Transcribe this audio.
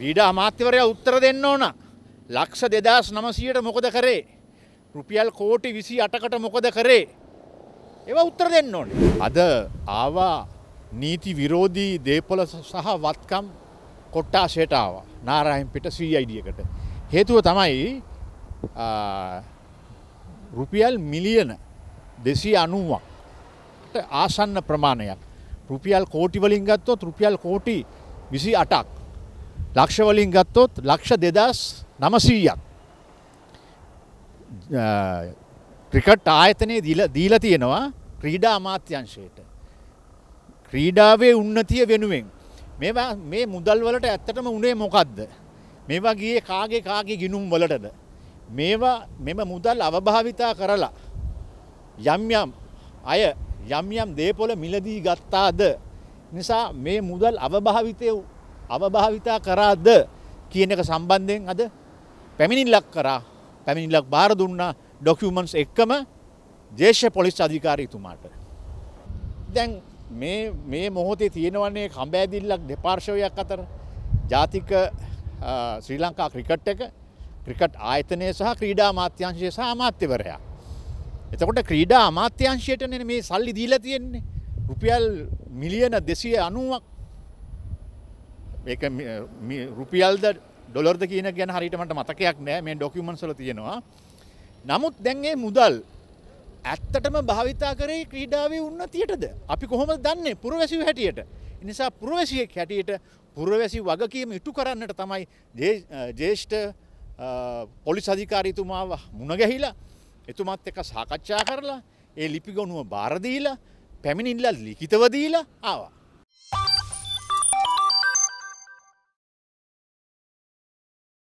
ක්‍රීඩා අමාත්‍යවරයා උත්තර දෙන්න ඕන ලක්ෂ දෙදස් නමසීයට මොකද කරේ රුපියල් කෝටි විසි අටකට මොකද කරේ ඒව උත්තර දෙන්න ඕන අද ආවා නීති විරෝධී දේපොල සහ වත්කම් කොට්ටාශයට ආවා නාරායම් පිට සී අයිඩියකට හේතුව තමයි රුපියල් මිලියන දෙසී අනුවක් ආසන්න ප්‍රමාණයක් රුපියල් කෝටි වලින් ගත්තොත් රුපියල් කෝටි විසි අටක් ලක්ෂ වලින් ගත්තොත් ලක්ෂ දෙදස් නමසීයක් ක්‍රිකට් ආයතනය දීල තියෙනවා ක්‍රීඩා අමාත්‍යංශයට ක්‍රීඩාවේ උන්නතිය වෙනුවෙන් මේවා මේ මුදල් වලට ඇත්තටම උනේ මොකක්ද මේවා ගියේ කාගේ කාගේ ගිනුම් වලටද මේවා මෙම මුදල් අවභාවිතා කරලා යම් යම් අය යම් යම් දේපොළ මිලදී ගත්තාද නිසා මේ මුදල් අවභාවිතය අවභාවිතා කරාද කියන එක සම්බන්ධයෙන් අද පැමිණිල්ලක් කරා පැමිණිල්ලක් බාර දුන්නා ඩොකියුමන්ස් එක්කම දේශ පොලිස් අධිකාරීතුමාට. දැන් මේ මොහොතේ තියෙනවන්නේ කම්බෑදිල්ලක් දෙපාර්ශවයක් අතර ජාතික ශ්‍රී ලංකා ක්‍රිකට් එක ක්‍රිකට් ආයතනය සහ ක්‍රීඩා අමාත්‍යංශය සහ අමාත්‍යවරයා. එතකොට ක්‍රීඩා අමාත්‍යංශයට නේ මේ සල්ලි දීලා තියෙන්නේ. රුපියල් මිලියන 290ක් රුපියල්ද ඩොලර්ද කියන ගැන හරිටමට මතකයක් නෑ මේ ඩොකිමන්සල තියෙනවා. නමුත් දැන්ගේ මුදල් ඇත්තටම භාවිතා කරේ ක්‍රීඩාවේ උන්නතියටද. අපි කොහොම දන්නේ පුරවැසිව හැටියට. නිසා පුරවැසියෙක් හැටියට පුරවැසි වගකීම ඉටු කරන්නට තමයි ජේෂ්ඨ පොලිස් අධිකාරීතුමාව මුණගැහිලා එතුමත් එක සාකච්ඡා කරලා ඒ ලිපිගොනුව බාරදීලා පැමිණිල්ල ලිකිතවදීලා ආවා.